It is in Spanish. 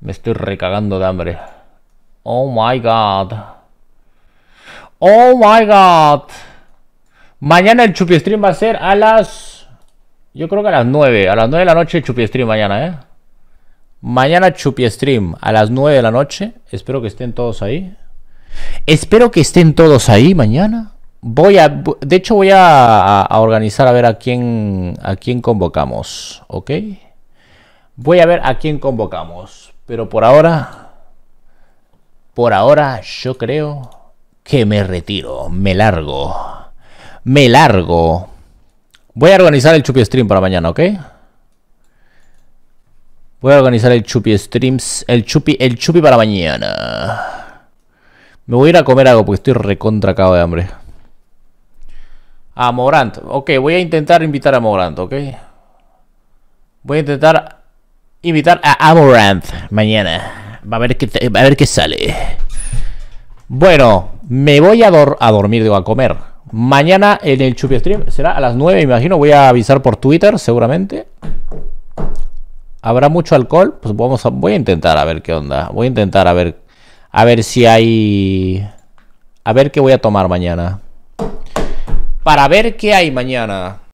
Me estoy recagando de hambre. Oh my god. Oh my god. Mañana el Chupi Stream va a ser a las... Yo creo que a las 9. A las 9 de la noche Chupi Stream mañana, ¿eh? Mañana Chupi Stream a las 9 de la noche. Espero que estén todos ahí. Espero que estén todos ahí mañana. Voy a... De hecho voy a, organizar a ver a quién, a quién convocamos. ¿Ok? Voy a ver a quién convocamos. Pero por ahora, por ahora yo creo que me retiro, me largo, me largo. Voy a organizar el Chupi Stream para mañana, ¿ok? Voy a organizar el Chupi Streams, el Chupi, el Chupi para mañana. Me voy a ir a comer algo porque estoy recontra de hambre. A Morant, ok, voy a intentar invitar a Morant, ¿ok? Voy a intentar invitar a Amaranth mañana. Va a ver qué, a ver qué sale. Bueno, me voy a, a dormir, digo, a comer. Mañana en el Chupi Stream será a las 9, me imagino. Voy a avisar por Twitter, seguramente. ¿Habrá mucho alcohol? Pues vamos a, voy a intentar a ver qué onda. Voy a intentar a ver. A ver si hay. A ver qué voy a tomar mañana. Para ver qué hay mañana.